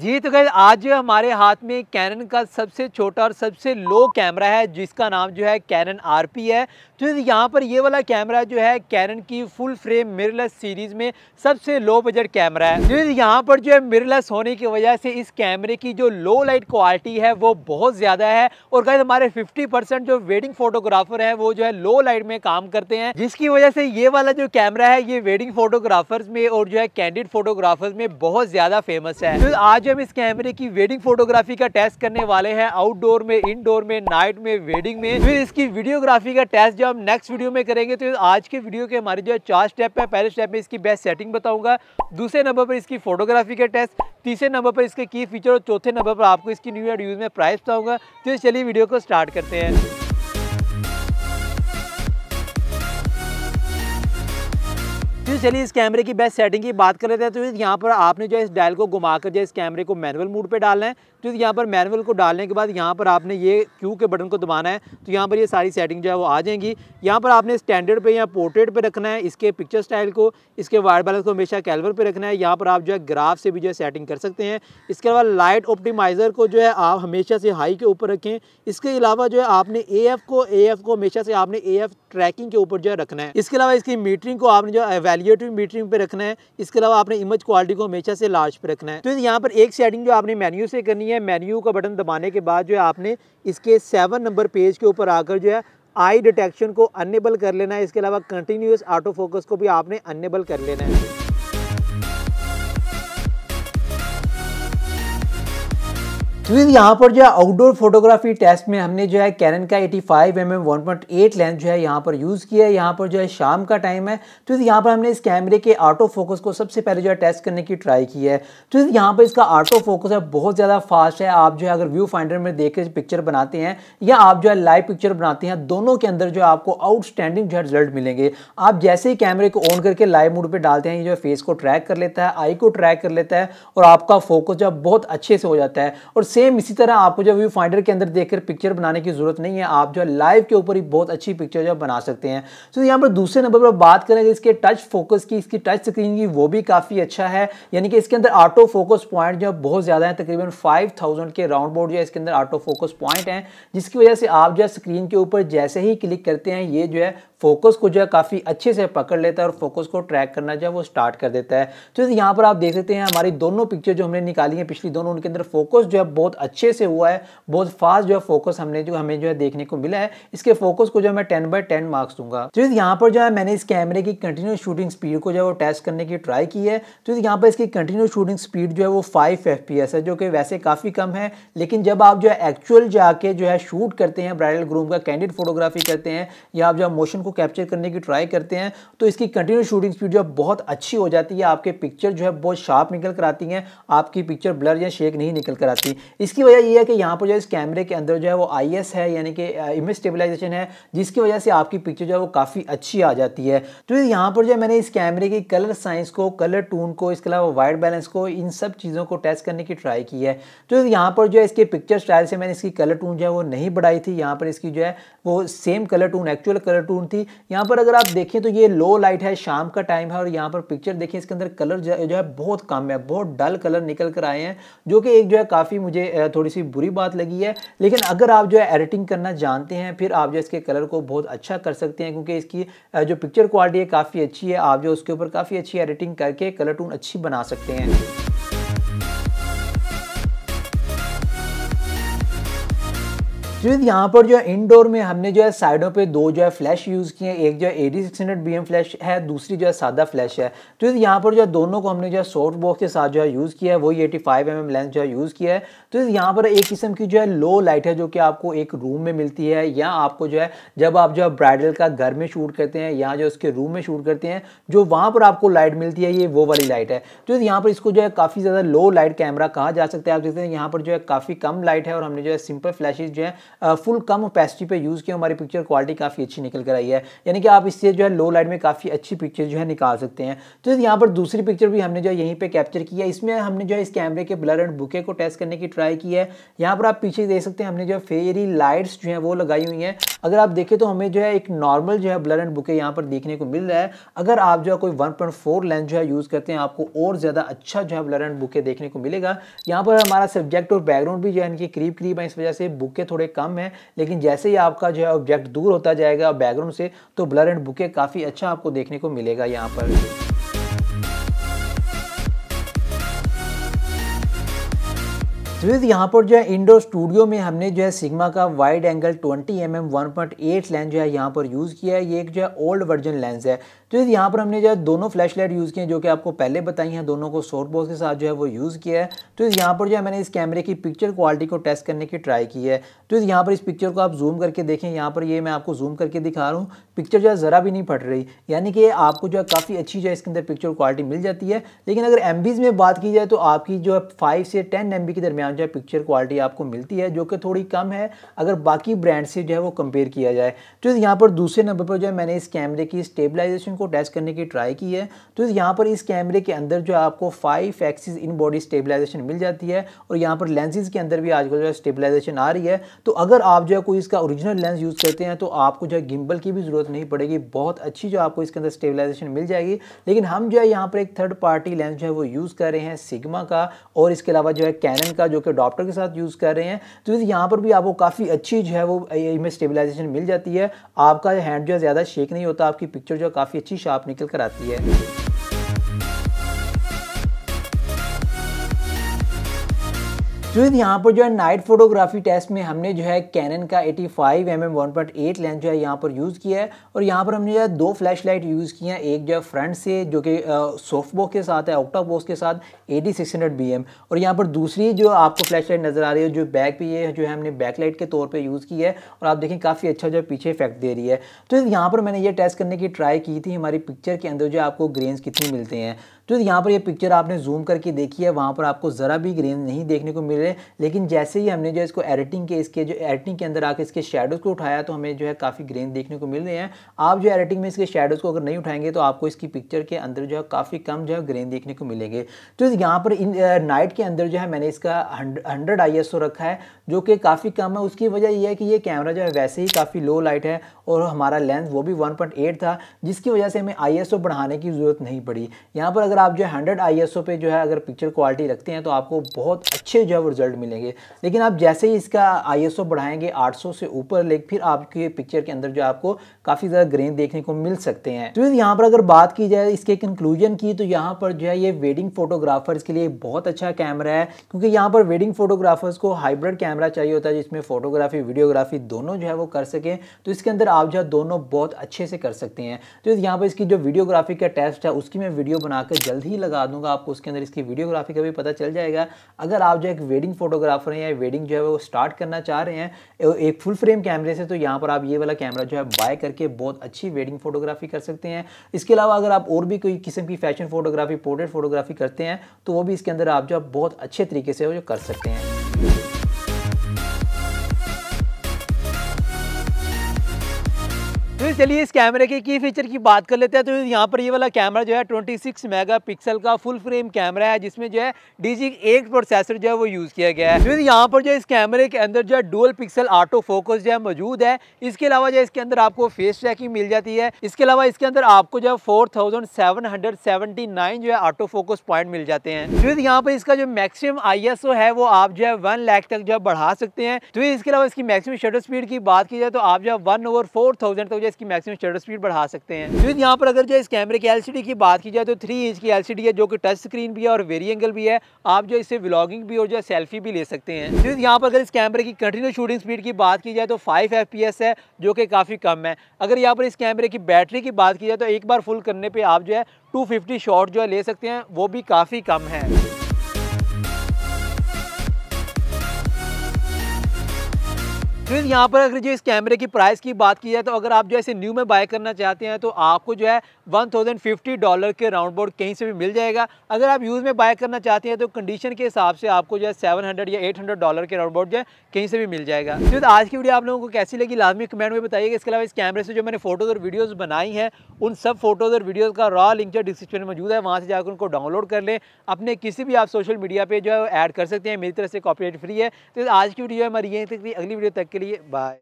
जी तो गैस आज जो हमारे हाथ में कैनन का सबसे छोटा और सबसे लो कैमरा है जिसका नाम जो है कैनन आरपी है तो यहाँ पर ये वाला कैमरा जो है कैनन की फुल फ्रेम मिरलेस सीरीज़ में सबसे लो बजट कैमरा है जो तो यहाँ पर जो है मिरलेस होने की वजह से इस कैमरे की जो लो लाइट क्वालिटी है वो बहुत ज़्यादा है और गैस हमारे फिफ्टी जो वेडिंग फोटोग्राफर है वो जो है लो लाइट में काम करते हैं जिसकी वजह से ये वाला जो कैमरा है ये वेडिंग फोटोग्राफर्स में और जो है कैंडिड फोटोग्राफर्स में बहुत ज़्यादा फेमस है तो आज हम इस कैमरे की वेडिंग फोटोग्राफी का टेस्ट करने वाले हैं आउटडोर में इनडोर में नाइट में वेडिंग में फिर इसकी वीडियोग्राफी का टेस्ट जो हम नेक्स्ट वीडियो में करेंगे तो आज के वीडियो के हमारे जो है चार स्टेप है पहले स्टेप में इसकी बेस्ट सेटिंग बताऊंगा दूसरे नंबर पर इसकी फोटोग्राफी का टेस्ट तीसरे नंबर पर इसके की फीचर और चौथे नंबर पर आपको इसकी न्यू एड यूज में प्राइस बताऊंगा तो चलिए वीडियो को स्टार्ट करते हैं तो चलिए इस कैमरे की बेस्ट सेटिंग की बात कर लेते हैं तो यहाँ पर आपने जो है इस डायल को घुमाकर जो है इस कैमरे को मैनुअल मोड पर डालना है तो यहाँ पर मैनुअल को डालने के बाद यहाँ पर आपने ये क्यू के बटन को दबाना है तो यहाँ पर ये सारी सेटिंग जो है वो आ जाएंगी यहाँ पर आपने स्टैंडर्ड पे या पोर्ट्रेट पे रखना है इसके पिक्चर स्टाइल को इसके वायर बैलेंस को हमेशा कैलवर पे रखना है यहाँ पर आप जो है ग्राफ से भी जो है सेटिंग कर सकते हैं इसके अलावा लाइट ऑप्टिमाइज़र को जो है आप हमेशा से हाई के ऊपर रखें इसके अलावा जो है आपने ए को ए को हमेशा से आपने ए ट्रैकिंग के ऊपर जो है रखना है इसके अलावा इसकी मीटरिंग को आपने जो एवेल्यूटिव मीटरिंग पर रखना है इसके अलावा आपने इमेज क्वालिटी को हमेशा से लार्ज पर रखना है तो यहाँ पर एक सेटिंग जो आपने मेन्यू से करनी है नहीं है मेन्यू का बटन दबाने के बाद जो है आपने इसके सेवन नंबर पेज के ऊपर आकर जो है आई डिटेक्शन को अनेबल कर लेना है इसके अलावा कंटिन्यूस ऑटो फोकस को भी आपने अनेबल कर लेना है तो यहाँ पर जो है आउटडोर फोटोग्राफी टेस्ट में हमने जो है कैनन का 85 five M M one point eight lens जो है यहाँ पर यूज़ किया है यहाँ पर जो है शाम का टाइम है तो यहाँ पर हमने इस कैमरे के ऑटो फोकस को सबसे पहले जो है टेस्ट करने की ट्राई की है तो यहाँ पर इसका ऑटो फोकस है बहुत ज़्यादा फास्ट है आप जो है अगर व्यू फाइंडर में देख के पिक्चर बनाते हैं या आप जो है लाइव पिक्चर बनाते हैं दोनों के अंदर जो है आपको आउटस्टैंडिंग जो है रिजल्ट मिलेंगे आप जैसे ही कैमरे को ऑन करके लाइव मोड पर डालते हैं जो है फेस को ट्रैक कर लेता है आई को ट्रैक कर लेता है और आपका फोकस जो है बहुत अच्छे से हो जाता है और सेम इसी तरह आपको जो व्यू फाइंडर के अंदर देखकर पिक्चर बनाने की जरूरत नहीं है आप जो है लाइव के ऊपर ही बहुत अच्छी पिक्चर जो बना सकते हैं तो यहाँ पर दूसरे नंबर पर बात करें इसके टच फोकस की इसकी टच स्क्रीन की वो भी काफ़ी अच्छा है यानी कि इसके अंदर ऑटो फोकस पॉइंट जो बहुत ज़्यादा है तकरीबन फाइव के राउंड बोर्ड जो है इसके अंदर ऑटो फोकस पॉइंट हैं जिसकी वजह से आप जो है स्क्रीन के ऊपर जैसे ही क्लिक करते हैं ये जो है फोकस को जो है काफ़ी अच्छे से पकड़ लेता है और फोकस को ट्रैक करना जो है वो स्टार्ट कर देता है तो यहाँ पर आप देख सकते हैं हमारी दोनों पिक्चर जो हमने निकाली है पिछली दोनों उनके अंदर फोकस जो है बहुत अच्छे से हुआ है बहुत फास्ट जो है फोकस हमने जो हमें जो है देखने को मिला है इसके फोकस को जो मैं टेन बाई टेन मार्क्स दूंगा तो यहाँ पर जो है मैंने इस कैमरे की कंटिन्यू शूटिंग स्पीड को जो है वो टेस्ट करने की ट्राई की है तो यहाँ पर इसकी कंटिन्यू शूटिंग स्पीड जो है वो फाइव एफ है जो कि वैसे काफ़ी कम है लेकिन जब आप जो है एक्चुअल जाके जो है शूट करते हैं ब्राइडल ग्रूम का कैंडिड फोटोग्राफी करते हैं या आप जो है मोशन को को कैप्चर करने की ट्राई करते हैं तो इसकी कंटिन्यू शूटिंग स्पीड जो है बहुत अच्छी हो जाती है आपके पिक्चर जो है बहुत शार्प निकल कर आती हैं आपकी पिक्चर ब्लर या शेक नहीं निकल कर आती इसकी वजह यह है कि यहाँ पर जो इस कैमरे के अंदर जो है वो आई है यानी कि इमेज स्टेबिलाईजेशन है जिसकी वजह से आपकी पिक्चर जो है वो काफ़ी अच्छी आ जाती है तो यहाँ पर जो मैंने इस कैमरे की कलर साइंस को कलर टून को इसके अलावा वाइट बैलेंस को इन सब चीज़ों को टेस्ट करने की ट्राई की है तो यहाँ पर जो है इसके पिक्चर स्टाइल से मैंने इसकी कलर टून जो है वो नहीं बढ़ाई थी यहाँ पर इसकी जो है वो same colour tone actual colour tone थी थी यहाँ पर अगर आप देखें तो ये लो लाइट है शाम का टाइम है और यहाँ पर पिक्चर देखें इसके अंदर कलर जो है बहुत कम है बहुत डल कलर निकल कर आए हैं जो कि एक जो है काफ़ी मुझे थोड़ी सी बुरी बात लगी है लेकिन अगर आप जो है एडिटिंग करना जानते हैं फिर आप जो इसके कलर को बहुत अच्छा कर सकते हैं क्योंकि इसकी जो पिक्चर क्वालिटी है काफ़ी अच्छी है आप जो उसके ऊपर काफ़ी अच्छी एडिटिंग करके कलर टून अच्छी बना सकते हैं स्टूडेंट यहाँ पर जो है इनडोर में हमने जो है साइडों पे दो जो है फ्लैश यूज़ किए हैं एक जो है A D six hundred B M flash है दूसरी जो है सादा फ्लैश है तो यहाँ पर जो है दोनों को हमने जो है सॉफ्ट बॉक्स के साथ जो है यूज़ किया है वही eighty five M M lens जो है यूज़ किया है तो यहाँ पर एक किस्म की जो है लो लाइट है जो कि आपको एक रूम में मिलती है या आपको जो है जब आप जो है ब्राइडल का घर में शूट करते हैं या जो उसके रूम में शूट करते हैं जो वहाँ पर आपको लाइट मिलती है ये वो वाली लाइट है तो यहाँ पर इसको जो है काफ़ी ज़्यादा लो लाइट कैमरा कहा जा सकता है आप देखते हैं यहाँ पर जो है काफ़ी कम लाइट है और हमने जो है सिंपल फ्लैशेज जो है फुल कम ओपेसिटी पे यूज़ किया हमारी पिक्चर क्वालिटी काफ़ी अच्छी निकल कर आई है यानी कि आप इससे जो है लो लाइट में काफ़ी अच्छी पिक्चर जो है निकाल सकते हैं तो यहाँ पर दूसरी पिक्चर भी हमने जो है यहीं पर कैप्चर किया इसमें हमने जो है इस कैमरे के ब्लर एंड बुके को टेस्ट करने की ट्राई की है यहाँ पर आप पीछे देख सकते हैं हमने जो है फेरी लाइट्स जो है वो लगाई हुई हैं अगर आप देखें तो हमें जो है एक नॉर्मल जो है ब्लर एंड बुके यहाँ पर देखने को मिल रहा है अगर आप जो है कोई वन लेंस जो है यूज़ करते हैं आपको और ज़्यादा अच्छा जो है ब्लर एंड बुके देखने को मिलेगा यहाँ पर हमारा सब्जेक्ट और बैकग्राउंड भी जो है इनके करीब करीब है इस वजह से बुके थोड़े कम है लेकिन जैसे ही आपका जो है ऑब्जेक्ट दूर होता जाएगा बैकग्राउंड से तो ब्लर एंड बुके काफ़ी अच्छा आपको देखने को मिलेगा यहाँ पर तो स्विज यहाँ पर जो है इंडोर स्टूडियो में हमने जो है सिग्मा का wide angle 20 M M one lens जो है यहाँ पर यूज़ किया है ये एक जो है ओल्ड वर्जन लेंस है तो यहाँ पर हमने जो है दोनों फ्लैश लाइट यूज़ किए हैं जो कि आपको पहले बताई हैं दोनों को सोर्ट बॉक्स के साथ जो है वो यूज़ किया है तो इस यहाँ पर जो है मैंने इस कैमरे की पिक्चर क्वालिटी को टेस्ट करने की ट्राई की है तो इस यहाँ पर इस पिक्चर को आप जूम करके देखें यहाँ पर ये मैं आपको जूम करके दिखा रहा हूँ पिक्चर जो है ज़रा भी नहीं फट रही यानी कि आपको जो है काफ़ी अच्छी जो है इसके अंदर पिक्चर क्वालिटी मिल जाती है लेकिन अगर एम में बात की जाए तो आपकी जो है फाइव से टेन एम के दरमियान जो है पिक्चर क्वालिटी आपको मिलती है जो कि थोड़ी कम है अगर बाकी ब्रांड से जो है वो कंपेयर किया जाए तो इस यहाँ पर दूसरे नंबर पर जो है मैंने इस कैमरे की स्टेबलाइजेशन को अटैच करने की ट्राई की है तो यहाँ पर इस कैमरे के अंदर जो आपको five axis in body stabilisation मिल जाती है और यहाँ पर लेंसेज के अंदर भी आजकल जो है स्टेबलाइजेशन आ रही है तो अगर आप जो है कोई इसका ओरिजिनल लेंस यूज़ करते हैं तो आपको जो है गिम्बल की भी ज़रूरत नहीं पड़ेगी बहुत अच्छी जो आपको इसके अंदर स्टेबलाइजेशन मिल जाएगी लेकिन हम जो है यहाँ पर एक थर्ड पार्टी लेंस जो है वो यूज़ कर रहे हैं सिगमा का और इसके अलावा जो है कैनन का जो कि डॉक्टर के साथ यूज़ कर रहे हैं तो यहाँ पर भी आपको काफ़ी अच्छी जो है वो इमेज स्टेबलाइजेशन मिल जाती है आपका हैंड जो है ज़्यादा शेक नहीं होता आपकी पिक्चर जो है काफ़ी अच्छी शार्प निकल कर आती है स्टूडेंट यहाँ पर जो है नाइट फोटोग्राफी टेस्ट में हमने जो है कैनन का 85 five M M one point eight lens जो है यहाँ पर यूज़ किया है और यहाँ पर हमने जो है दो फ्लैश लाइट यूज़ की हैं एक जो है फ्रंट से जो कि सॉफ्ट बॉक्स के साथ है ऑक्टा बॉक्स के साथ AD six hundred B M और यहाँ पर दूसरी जो आपको फ्लैश लाइट नज़र आ रही है जो बैक पे ये जो है हमने बैक लाइट के तौर पर यूज़ की है और आप देखें काफ़ी अच्छा जो है पीछे इफेक्ट दे रही है तो यहाँ पर मैंने ये टेस्ट करने की ट्राई की थी हमारी पिक्चर के अंदर जो आपको ग्रेन्स कितनी मिलते हैं तो यहाँ पर ये पिक्चर आपने जूम करके देखी है वहाँ पर आपको ज़रा भी ग्रेन नहीं देखने को मिल रहे लेकिन जैसे ही हमने जो इसको एडिटिंग के इसके जो एडिटिंग के अंदर आकर इसके शेडोज़ को उठाया तो हमें जो है काफ़ी ग्रेन देखने को मिल रहे हैं आप जो एडिटिंग में इसके शेडोज़ को अगर नहीं उठाएंगे तो आपको इसकी पिक्चर के अंदर जो है काफ़ी कम जो है ग्रेन देखने को मिलेंगे तो यहाँ पर इन नाइट के अंदर जो है मैंने इसका हंड्रेड आई रखा है जो कि काफ़ी कम है उसकी वजह यह है कि ये कैमरा जो है वैसे ही काफ़ी लो लाइट है और हमारा लेंस वो भी 1.8 था जिसकी वजह से हमें आई बढ़ाने की ज़रूरत नहीं पड़ी यहाँ पर अगर आप जो है 100 आई पे जो है अगर पिक्चर क्वालिटी रखते हैं तो आपको बहुत अच्छे जो है वो रिजल्ट मिलेंगे लेकिन आप जैसे ही इसका आई बढ़ाएंगे आठ से ऊपर लेकिन फिर आपके पिक्चर के अंदर जो आपको काफ़ी ज़्यादा ग्रेन देखने को मिल सकते हैं तो यहाँ पर अगर बात की जाए इसके कंक्लूजन की तो यहाँ पर जो है ये वेडिंग फोटोग्राफर्स के लिए बहुत अच्छा कैमरा है क्योंकि यहाँ पर वेडिंग फोटोग्राफर्स को हाइब्रिड कैमरा कैमरा चाहिए होता है जिसमें फोटोग्राफी वीडियोग्राफी दोनों जो है वो कर सकें तो इसके अंदर आप जो है दोनों बहुत अच्छे से कर सकते हैं तो यहाँ पर इसकी जो वीडियोग्राफी का टेस्ट है उसकी मैं वीडियो बनाकर जल्द ही लगा दूंगा आपको उसके अंदर इसकी वीडियोग्राफी का भी पता चल जाएगा अगर आप जो एक वेडिंग फोटोग्राफर हैं या वेडिंग जो है वो स्टार्ट करना चाह रहे हैं एक फुल फ्रेम कैमरे से तो यहाँ पर आप ये वाला कैमरा जो है बाय करके बहुत अच्छी वेडिंग फोटोग्राफी कर सकते हैं इसके अलावा अगर आप और भी कोई किस्म की फैशन फोटोग्राफी पोर्ट्रेट फोटोग्राफी करते हैं तो वो भी इसके अंदर आप जो बहुत अच्छे तरीके से जो कर सकते हैं फिर चलिए इस कैमरे के की फीचर की बात कर लेते हैं तो यहाँ पर ये वाला कैमरा जो है 26 मेगापिक्सल का फुल फ्रेम कैमरा है जिसमें जो है डी जी प्रोसेसर जो है वो यूज़ किया गया है फिर यहाँ पर जो इस कैमरे के अंदर जो है डुअल पिक्सल ऑटो फोकस जो है मौजूद है इसके अलावा जो है इसके अंदर आपको फेस ट्रैकिंग मिल जाती है इसके अलावा इसके अंदर आपको जो है फोर जो है ऑटो फोकस पॉइंट मिल जाते हैं फिर यहाँ पर इसका जो मैक्सिमम आई है वो आप जो है वन लैख तक जो है बढ़ा सकते हैं तो इसके अलावा इसकी मैक्सिमम शटर स्पीड की बात की जाए तो आप जो है वन ओवर फोर तक जो इसकी मैक्सिमम शटर स्पीड बढ़ा सकते हैं फिर तो यहाँ पर अगर जो इस कैमरे की एलसीडी की बात की जाए तो थ्री इंच की एलसीडी है जो कि टच स्क्रीन भी है और वेरी एंगल भी है आप जो इससे व्लॉगिंग भी और जो सेल्फी भी ले सकते हैं फिर तो यहाँ पर अगर इस कैमरे की कंटिन्यू शूटिंग स्पीड की बात की जाए तो फाइव एफ है जो कि काफ़ी कम है अगर यहाँ पर इस कैमरे की बैटरी की बात की जाए तो एक बार फुल करने पर आप जो है टू शॉट जो है ले सकते हैं वो भी काफ़ी कम है फिर यहाँ पर अगर जो इस कैमरे की प्राइस की बात की जाए तो अगर आप जो ऐसे न्यू में बाय करना चाहते हैं तो आपको जो है 1050 डॉलर के राउंड बोर्ड कहीं से भी मिल जाएगा अगर आप यूज़ में बाय करना चाहते हैं तो कंडीशन के हिसाब से आपको जो है 700 या 800 डॉलर के राउंड बोर्ड जो है कहीं से भी मिल जाएगा तो आज की वीडियो आप लोगों को कैसी लगी लाजमी कमेंट में बताइएगा इसके अलावा इस कैमरे से जो मैंने फोटोज़ और वीडियोज़ बनाई हैं उन सब फोटोज़ और वीडियोज़ का रॉ लिंक जो डिस्क्रिप्शन में मौजूद है वहाँ से जाकर उनको डाउनलोड कर लें अपने किसी भी आप सोशल मीडिया पर जो है ऐड कर सकते हैं मेरी तरफ से कॉपी फ्री है तो आज की वीडियो हमारी यहीं तक अगली वीडियो तक के Bye.